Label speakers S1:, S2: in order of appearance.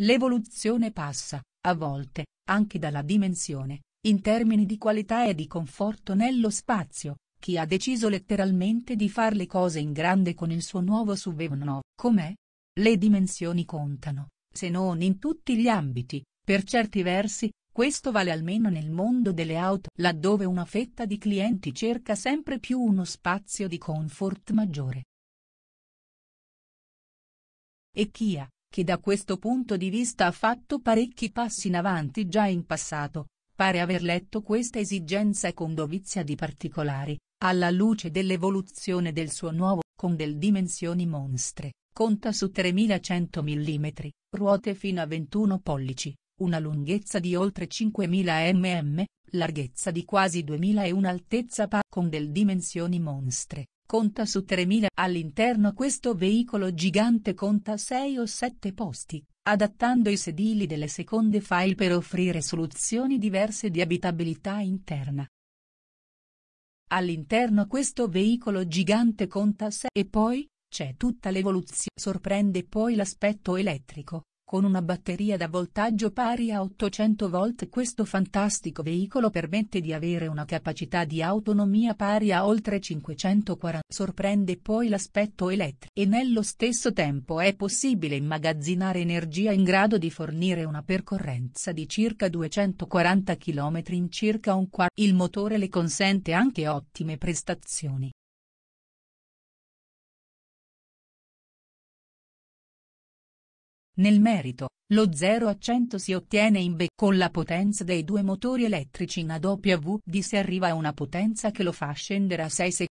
S1: L'evoluzione passa, a volte, anche dalla dimensione, in termini di qualità e di conforto nello spazio, chi ha deciso letteralmente di far le cose in grande con il suo nuovo SUV com'è? Le dimensioni contano, se non in tutti gli ambiti, per certi versi, questo vale almeno nel mondo delle auto, laddove una fetta di clienti cerca sempre più uno spazio di comfort maggiore. E Kia, che da questo punto di vista ha fatto parecchi passi in avanti già in passato, pare aver letto questa esigenza con dovizia di particolari, alla luce dell'evoluzione del suo nuovo con del dimensioni monstre, conta su 3100 mm, ruote fino a 21 pollici, una lunghezza di oltre 5000 mm, larghezza di quasi 2000 e un'altezza pa con del dimensioni monstre, conta su 3000 all'interno questo veicolo gigante conta 6 o 7 posti, adattando i sedili delle seconde file per offrire soluzioni diverse di abitabilità interna. All'interno questo veicolo gigante conta 6 e poi, c'è tutta l'evoluzione sorprende poi l'aspetto elettrico, con una batteria da voltaggio pari a 800 volt questo fantastico veicolo permette di avere una capacità di autonomia pari a oltre 540. Sorprende poi l'aspetto elettrico e nello stesso tempo è possibile immagazzinare energia in grado di fornire una percorrenza di circa 240 km in circa un quarto. Il motore le consente anche ottime prestazioni Nel merito, lo 0 a 100 si ottiene in B. Con la potenza dei due motori elettrici in AW si arriva a una potenza che lo fa scendere a 6 secondi.